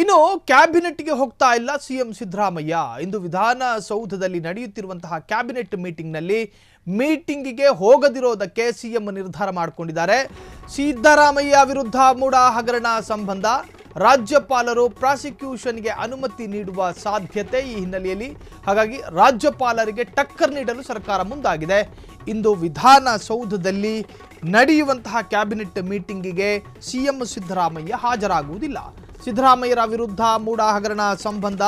ಇನ್ನು ಕ್ಯಾಬಿನೆಟ್ಗೆ ಹೋಗ್ತಾ ಇಲ್ಲ ಸಿಎಂ ಸಿದ್ದರಾಮಯ್ಯ ಇಂದು ವಿಧಾನಸೌಧದಲ್ಲಿ ನಡೆಯುತ್ತಿರುವಂತಹ ಕ್ಯಾಬಿನೆಟ್ ಮೀಟಿಂಗ್ನಲ್ಲಿ ಮೀಟಿಂಗ್ಗೆ ಹೋಗದಿರೋದಕ್ಕೆ ಸಿಎಂ ನಿರ್ಧಾರ ಮಾಡಿಕೊಂಡಿದ್ದಾರೆ ಸಿದ್ದರಾಮಯ್ಯ ವಿರುದ್ಧ ಮೂಡ ಹಗರಣ ಸಂಬಂಧ ರಾಜ್ಯಪಾಲರು ಪ್ರಾಸಿಕ್ಯೂಷನ್ಗೆ ಅನುಮತಿ ನೀಡುವ ಸಾಧ್ಯತೆ ಈ ಹಿನ್ನೆಲೆಯಲ್ಲಿ ಹಾಗಾಗಿ ರಾಜ್ಯಪಾಲರಿಗೆ ಟಕ್ಕರ್ ನೀಡಲು ಸರ್ಕಾರ ಮುಂದಾಗಿದೆ ಇಂದು ವಿಧಾನಸೌಧದಲ್ಲಿ ನಡೆಯುವಂತಹ ಕ್ಯಾಬಿನೆಟ್ ಮೀಟಿಂಗಿಗೆ ಸಿಎಂ ಸಿದ್ದರಾಮಯ್ಯ ಹಾಜರಾಗುವುದಿಲ್ಲ ಸಿದ್ದರಾಮಯ್ಯರ ವಿರುದ್ಧ ಮೂಡ ಹಗರಣ ಸಂಬಂಧ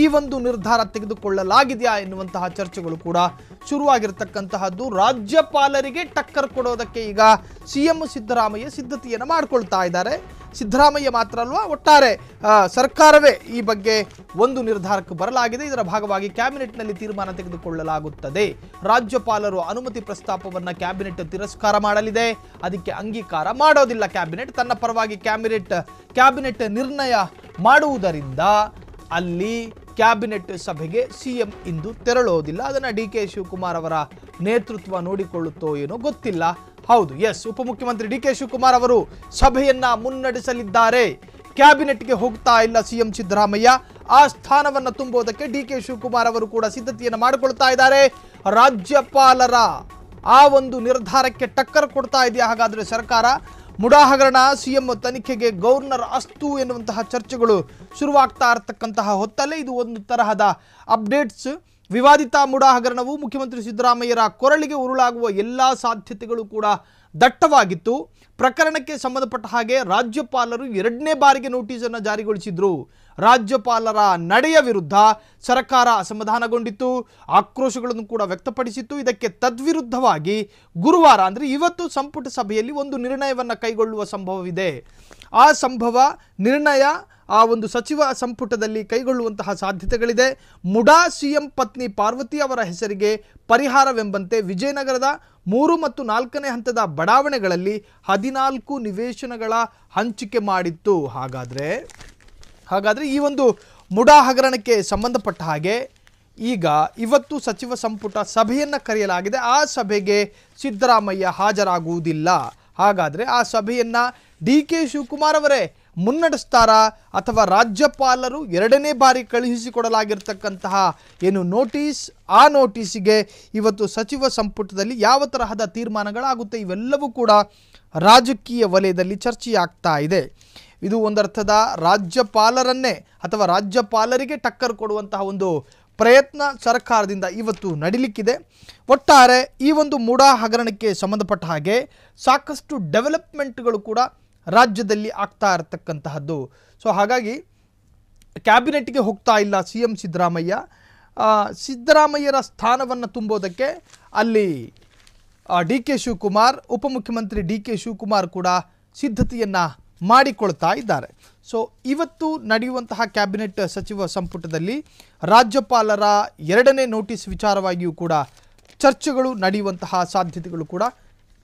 ಈ ಒಂದು ನಿರ್ಧಾರ ತೆಗೆದುಕೊಳ್ಳಲಾಗಿದೆಯಾ ಎನ್ನುವಂತಹ ಚರ್ಚೆಗಳು ಕೂಡ ಶುರುವಾಗಿರ್ತಕ್ಕಂತಹದ್ದು ರಾಜ್ಯಪಾಲರಿಗೆ ಟಕ್ಕರ್ ಕೊಡೋದಕ್ಕೆ ಈಗ ಸಿಎಂ ಸಿದ್ದರಾಮಯ್ಯ ಸಿದ್ಧತೆಯನ್ನು ಮಾಡಿಕೊಳ್ತಾ ಇದ್ದಾರೆ ಸಿದ್ದರಾಮಯ್ಯ ಮಾತ್ರ ಅಲ್ವಾ ಒಟ್ಟಾರೆ ಸರ್ಕಾರವೇ ಈ ಬಗ್ಗೆ ಒಂದು ನಿರ್ಧಾರಕ್ಕೆ ಬರಲಾಗಿದೆ ಇದರ ಭಾಗವಾಗಿ ಕ್ಯಾಬಿನೆಟ್ನಲ್ಲಿ ತೀರ್ಮಾನ ತೆಗೆದುಕೊಳ್ಳಲಾಗುತ್ತದೆ ರಾಜ್ಯಪಾಲರು ಅನುಮತಿ ಪ್ರಸ್ತಾಪವನ್ನು ಕ್ಯಾಬಿನೆಟ್ ತಿರಸ್ಕಾರ ಮಾಡಲಿದೆ ಅದಕ್ಕೆ ಅಂಗೀಕಾರ ಮಾಡೋದಿಲ್ಲ ಕ್ಯಾಬಿನೆಟ್ ತನ್ನ ಪರವಾಗಿ ಕ್ಯಾಬಿನೆಟ್ ಕ್ಯಾಬಿನೆಟ್ ನಿರ್ಣಯ ಮಾಡುವುದರಿಂದ ಅಲ್ಲಿ ಕ್ಯಾಬಿನೆಟ್ ಸಭೆಗೆ ಸಿಎಂ ಇಂದು ತೆರಳೋದಿಲ್ಲ ಅದನ್ನು ಡಿ ಕೆ ಶಿವಕುಮಾರ್ ಅವರ ನೇತೃತ್ವ ನೋಡಿಕೊಳ್ಳುತ್ತೋ ಏನೋ ಗೊತ್ತಿಲ್ಲ ಹೌದು ಎಸ್ ಉಪಮುಖ್ಯಮಂತ್ರಿ ಡಿ ಕೆ ಶಿವಕುಮಾರ್ ಅವರು ಸಭೆಯನ್ನ ಮುನ್ನಡೆಸಲಿದ್ದಾರೆ ಕ್ಯಾಬಿನೆಟ್ಗೆ ಹೋಗ್ತಾ ಇಲ್ಲ ಸಿಎಂ ಸಿದ್ದರಾಮಯ್ಯ ಆ ಸ್ಥಾನವನ್ನು ತುಂಬುವುದಕ್ಕೆ ಡಿ ಕೆ ಶಿವಕುಮಾರ್ ಅವರು ಕೂಡ ಸಿದ್ಧತೆಯನ್ನು ಮಾಡಿಕೊಳ್ತಾ ಇದ್ದಾರೆ ರಾಜ್ಯಪಾಲರ ಆ ಒಂದು ನಿರ್ಧಾರಕ್ಕೆ ಟಕ್ಕರ್ ಕೊಡ್ತಾ ಇದೆಯಾ ಹಾಗಾದರೆ ಸರ್ಕಾರ ಮುಡಾ ಸಿಎಂ ತನಿಖೆಗೆ ಗವರ್ನರ್ ಅಸ್ತು ಎನ್ನುವಂತಹ ಚರ್ಚೆಗಳು ಶುರುವಾಗ್ತಾ ಇರತಕ್ಕಂತಹ ಹೊತ್ತಲ್ಲೇ ಇದು ಒಂದು ತರಹದ ಅಪ್ಡೇಟ್ಸ್ ವಿವಾದಿತ ಮೂಡಾ ಹಗರಣವು ಮುಖ್ಯಮಂತ್ರಿ ಸಿದ್ದರಾಮಯ್ಯರ ಕೊರಳಿಗೆ ಉರುಳಾಗುವ ಎಲ್ಲ ಸಾಧ್ಯತೆಗಳು ಕೂಡ ದಟ್ಟವಾಗಿತ್ತು ಪ್ರಕರಣಕ್ಕೆ ಸಂಬಂಧಪಟ್ಟ ಹಾಗೆ ರಾಜ್ಯಪಾಲರು ಎರಡನೇ ಬಾರಿಗೆ ಅನ್ನು ಜಾರಿಗೊಳಿಸಿದ್ರು ರಾಜ್ಯಪಾಲರ ನಡೆಯ ವಿರುದ್ಧ ಸರ್ಕಾರ ಅಸಮಾಧಾನಗೊಂಡಿತ್ತು ಆಕ್ರೋಶಗಳನ್ನು ಕೂಡ ವ್ಯಕ್ತಪಡಿಸಿತ್ತು ಇದಕ್ಕೆ ತದ್ವಿರುದ್ಧವಾಗಿ ಗುರುವಾರ ಅಂದರೆ ಇವತ್ತು ಸಂಪುಟ ಸಭೆಯಲ್ಲಿ ಒಂದು ನಿರ್ಣಯವನ್ನು ಕೈಗೊಳ್ಳುವ ಸಂಭವವಿದೆ ಆ ಸಂಭವ ನಿರ್ಣಯ ಆ ಒಂದು ಸಚಿವ ಸಂಪುಟದಲ್ಲಿ ಕೈಗೊಳ್ಳುವಂತಹ ಸಾಧ್ಯತೆಗಳಿದೆ ಮುಡಾ ಸಿಎಂ ಪತ್ನಿ ಪಾರ್ವತಿ ಅವರ ಹೆಸರಿಗೆ ಪರಿಹಾರವೆಂಬಂತೆ ವಿಜಯನಗರದ ಮೂರು ಮತ್ತು ನಾಲ್ಕನೇ ಹಂತದ ಬಡಾವಣೆಗಳಲ್ಲಿ ಹದಿನಾಲ್ಕು ನಿವೇಶನಗಳ ಹಂಚಿಕೆ ಮಾಡಿತ್ತು ಹಾಗಾದರೆ ಹಾಗಾದರೆ ಈ ಒಂದು ಮುಡಾ ಹಗರಣಕ್ಕೆ ಸಂಬಂಧಪಟ್ಟ ಹಾಗೆ ಈಗ ಇವತ್ತು ಸಚಿವ ಸಂಪುಟ ಸಭೆಯನ್ನು ಕರೆಯಲಾಗಿದೆ ಆ ಸಭೆಗೆ ಸಿದ್ದರಾಮಯ್ಯ ಹಾಜರಾಗುವುದಿಲ್ಲ ಹಾಗಾದರೆ ಆ ಸಭೆಯನ್ನು ಡಿ ಕೆ ಶಿವಕುಮಾರ್ ಅವರೇ ಮುನ್ನಡೆಸ್ತಾರಾ ಅಥವಾ ರಾಜ್ಯಪಾಲರು ಎರಡನೇ ಬಾರಿ ಕಳುಹಿಸಿಕೊಡಲಾಗಿರ್ತಕ್ಕಂತಹ ಏನು ನೋಟಿಸ್ ಆ ನೋಟಿಸಿಗೆ ಇವತ್ತು ಸಚಿವ ಸಂಪುಟದಲ್ಲಿ ಯಾವ ತರಹದ ತೀರ್ಮಾನಗಳಾಗುತ್ತೆ ಇವೆಲ್ಲವೂ ಕೂಡ ರಾಜಕೀಯ ವಲಯದಲ್ಲಿ ಚರ್ಚೆಯಾಗ್ತಾ ಇದೆ ಇದು ಒಂದರ್ಥದ ರಾಜ್ಯಪಾಲರನ್ನೇ ಅಥವಾ ರಾಜ್ಯಪಾಲರಿಗೆ ಟಕ್ಕರ್ ಕೊಡುವಂತಹ ಒಂದು ಪ್ರಯತ್ನ ಸರ್ಕಾರದಿಂದ ಇವತ್ತು ನಡೀಲಿಕ್ಕಿದೆ ಒಟ್ಟಾರೆ ಈ ಒಂದು ಮೂಡಾ ಹಗರಣಕ್ಕೆ ಸಂಬಂಧಪಟ್ಟ ಹಾಗೆ ಸಾಕಷ್ಟು ಡೆವಲಪ್ಮೆಂಟ್ಗಳು ಕೂಡ ರಾಜ್ಯದಲ್ಲಿ ಆಗ್ತಾ ಇರತಕ್ಕಂತಹದ್ದು ಸೊ ಹಾಗಾಗಿ ಕ್ಯಾಬಿನೆಟ್ಗೆ ಹೋಗ್ತಾ ಇಲ್ಲ ಸಿ ಎಂ ಸಿದ್ದರಾಮಯ್ಯ ಸಿದ್ದರಾಮಯ್ಯರ ಸ್ಥಾನವನ್ನು ತುಂಬೋದಕ್ಕೆ ಅಲ್ಲಿ ಡಿ ಕೆ ಶಿವಕುಮಾರ್ ಉಪಮುಖ್ಯಮಂತ್ರಿ ಡಿ ಕೆ ಶಿವಕುಮಾರ್ ಕೂಡ ಸಿದ್ಧತೆಯನ್ನು ಮಾಡಿಕೊಳ್ತಾ ಇದ್ದಾರೆ ಸೊ ಇವತ್ತು ನಡೆಯುವಂತಹ ಕ್ಯಾಬಿನೆಟ್ ಸಚಿವ ಸಂಪುಟದಲ್ಲಿ ರಾಜ್ಯಪಾಲರ ಎರಡನೇ ನೋಟಿಸ್ ವಿಚಾರವಾಗಿಯೂ ಕೂಡ ಚರ್ಚೆಗಳು ನಡೆಯುವಂತಹ ಸಾಧ್ಯತೆಗಳು ಕೂಡ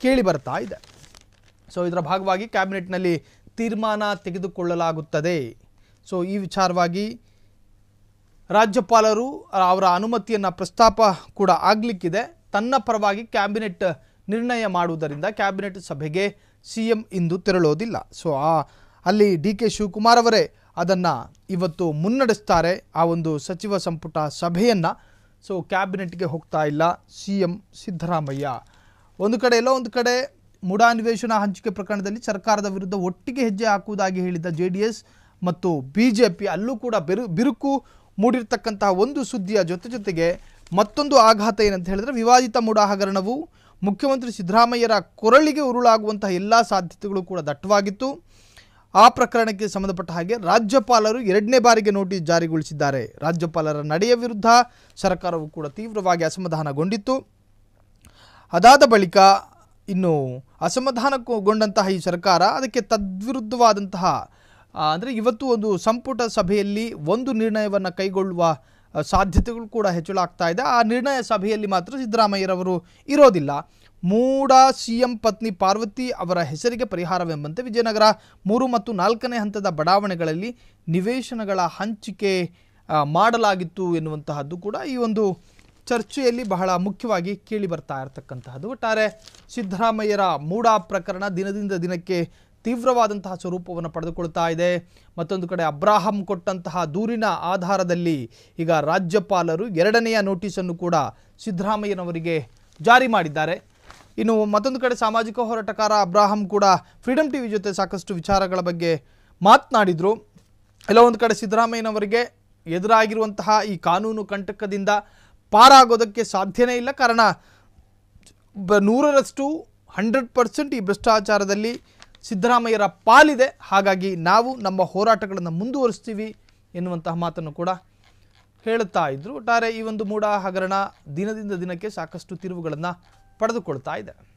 ಕೇಳಿ ಬರ್ತಾ ಇದೆ ಸೊ ಇದರ ಭಾಗವಾಗಿ ಕ್ಯಾಬಿನೆಟ್ನಲ್ಲಿ ತೀರ್ಮಾನ ತೆಗೆದುಕೊಳ್ಳಲಾಗುತ್ತದೆ ಸೊ ಈ ವಿಚಾರವಾಗಿ ರಾಜ್ಯಪಾಲರು ಅವರ ಅನುಮತಿಯನ್ನು ಪ್ರಸ್ತಾಪ ಕೂಡ ಆಗಲಿಕ್ಕಿದೆ ತನ್ನ ಪರವಾಗಿ ಕ್ಯಾಬಿನೆಟ್ ನಿರ್ಣಯ ಮಾಡುವುದರಿಂದ ಕ್ಯಾಬಿನೆಟ್ ಸಭೆಗೆ ಸಿ ಎಂ ಇಂದು ತೆರಳೋದಿಲ್ಲ ಸೊ ಆ ಅಲ್ಲಿ ಡಿ ಕೆ ಶಿವಕುಮಾರ್ ಅವರೇ ಅದನ್ನು ಇವತ್ತು ಮುನ್ನಡೆಸ್ತಾರೆ ಆ ಒಂದು ಸಚಿವ ಸಂಪುಟ ಸಭೆಯನ್ನು ಸೊ ಕ್ಯಾಬಿನೆಟ್ಗೆ ಹೋಗ್ತಾ ಇಲ್ಲ ಸಿ ಎಂ ಸಿದ್ದರಾಮಯ್ಯ ಒಂದು ಕಡೆ ಎಲ್ಲೋ ಒಂದು ಕಡೆ ಮೂಡಾನ್ವೇಷಣ ಹಂಚಿಕೆ ಪ್ರಕರಣದಲ್ಲಿ ಸರ್ಕಾರದ ವಿರುದ್ಧ ಒಟ್ಟಿಗೆ ಹೆಜ್ಜೆ ಹಾಕುವುದಾಗಿ ಹೇಳಿದ್ದ ಎಸ್ ಮತ್ತು ಪಿ ಅಲ್ಲೂ ಕೂಡ ಬಿರು ಬಿರುಕು ಮೂಡಿರ್ತಕ್ಕಂತಹ ಒಂದು ಸುದ್ದಿಯ ಜೊತೆ ಜೊತೆಗೆ ಮತ್ತೊಂದು ಆಘಾತ ಏನಂತ ಹೇಳಿದ್ರೆ ವಿವಾದಿತ ಮೂಡಾ ಹಗರಣವು ಮುಖ್ಯಮಂತ್ರಿ ಸಿದ್ದರಾಮಯ್ಯರ ಕೊರಳಿಗೆ ಉರುಳಾಗುವಂತಹ ಎಲ್ಲ ಸಾಧ್ಯತೆಗಳು ಕೂಡ ದಟ್ಟವಾಗಿತ್ತು ಆ ಪ್ರಕರಣಕ್ಕೆ ಸಂಬಂಧಪಟ್ಟ ಹಾಗೆ ರಾಜ್ಯಪಾಲರು ಎರಡನೇ ಬಾರಿಗೆ ನೋಟಿಸ್ ಜಾರಿಗೊಳಿಸಿದ್ದಾರೆ ರಾಜ್ಯಪಾಲರ ನಡೆಯ ವಿರುದ್ಧ ಸರ್ಕಾರವು ಕೂಡ ತೀವ್ರವಾಗಿ ಅಸಮಾಧಾನಗೊಂಡಿತ್ತು ಅದಾದ ಬಳಿಕ ಇನ್ನು ಅಸಮಾಧಾನಗೊಂಡಂತಹ ಈ ಸರ್ಕಾರ ಅದಕ್ಕೆ ತದ್ವಿರುದ್ಧವಾದಂತಹ ಅಂದರೆ ಇವತ್ತು ಒಂದು ಸಂಪುಟ ಸಭೆಯಲ್ಲಿ ಒಂದು ನಿರ್ಣಯವನ್ನು ಕೈಗೊಳ್ಳುವ ಸಾಧ್ಯತೆಗಳು ಕೂಡ ಹೆಚ್ಚಳ ಆಗ್ತಾ ಇದೆ ಆ ನಿರ್ಣಯ ಸಭೆಯಲ್ಲಿ ಮಾತ್ರ ಸಿದ್ದರಾಮಯ್ಯರವರು ಇರೋದಿಲ್ಲ ಮೂಡ ಎಂ ಪತ್ನಿ ಪಾರ್ವತಿ ಅವರ ಹೆಸರಿಗೆ ಪರಿಹಾರವೆಂಬಂತೆ ವಿಜಯನಗರ ಮೂರು ಮತ್ತು ನಾಲ್ಕನೇ ಹಂತದ ಬಡಾವಣೆಗಳಲ್ಲಿ ನಿವೇಶನಗಳ ಹಂಚಿಕೆ ಮಾಡಲಾಗಿತ್ತು ಎನ್ನುವಂತಹದ್ದು ಕೂಡ ಈ ಒಂದು ಚರ್ಚೆಯಲ್ಲಿ ಬಹಳ ಮುಖ್ಯವಾಗಿ ಕೇಳಿ ಬರ್ತಾ ಇರತಕ್ಕಂತಹದ್ದು ಒಟ್ಟಾರೆ ಸಿದ್ದರಾಮಯ್ಯರ ಮೂಡಾ ಪ್ರಕರಣ ದಿನದಿಂದ ದಿನಕ್ಕೆ ತೀವ್ರವಾದಂತಹ ಸ್ವರೂಪವನ್ನು ಪಡೆದುಕೊಳ್ತಾ ಇದೆ ಮತ್ತೊಂದು ಕಡೆ ಅಬ್ರಾಹಂ ಕೊಟ್ಟಂತಹ ದೂರಿನ ಆಧಾರದಲ್ಲಿ ಈಗ ರಾಜ್ಯಪಾಲರು ಎರಡನೆಯ ನೋಟಿಸನ್ನು ಕೂಡ ಸಿದ್ದರಾಮಯ್ಯನವರಿಗೆ ಜಾರಿ ಮಾಡಿದ್ದಾರೆ ಇನ್ನು ಮತ್ತೊಂದು ಕಡೆ ಸಾಮಾಜಿಕ ಹೋರಾಟಕಾರ ಅಬ್ರಾಹಂ ಕೂಡ ಫ್ರೀಡಮ್ ಟಿವಿ ಜೊತೆ ಸಾಕಷ್ಟು ವಿಚಾರಗಳ ಬಗ್ಗೆ ಮಾತನಾಡಿದರು ಎಲ್ಲ ಒಂದು ಕಡೆ ಸಿದ್ದರಾಮಯ್ಯನವರಿಗೆ ಎದುರಾಗಿರುವಂತಹ ಈ ಕಾನೂನು ಕಂಟಕದಿಂದ ಪಾರಾಗೋದಕ್ಕೆ ಸಾಧ್ಯನೇ ಇಲ್ಲ ಕಾರಣ ನೂರರಷ್ಟು ಹಂಡ್ರೆಡ್ ಪರ್ಸೆಂಟ್ ಈ ಭ್ರಷ್ಟಾಚಾರದಲ್ಲಿ ಸಿದ್ದರಾಮಯ್ಯರ ಪಾಲಿದೆ ಹಾಗಾಗಿ ನಾವು ನಮ್ಮ ಹೋರಾಟಗಳನ್ನು ಮುಂದುವರಿಸ್ತೀವಿ ಎನ್ನುವಂತಹ ಮಾತನ್ನು ಕೂಡ ಹೇಳುತ್ತಾ ಇದ್ದರು ಒಟ್ಟಾರೆ ಈ ಒಂದು ಮೂಡ ಹಗರಣ ದಿನದಿಂದ ದಿನಕ್ಕೆ ಸಾಕಷ್ಟು ತಿರುವುಗಳನ್ನು ಪಡೆದುಕೊಳ್ತಾ ಇದೆ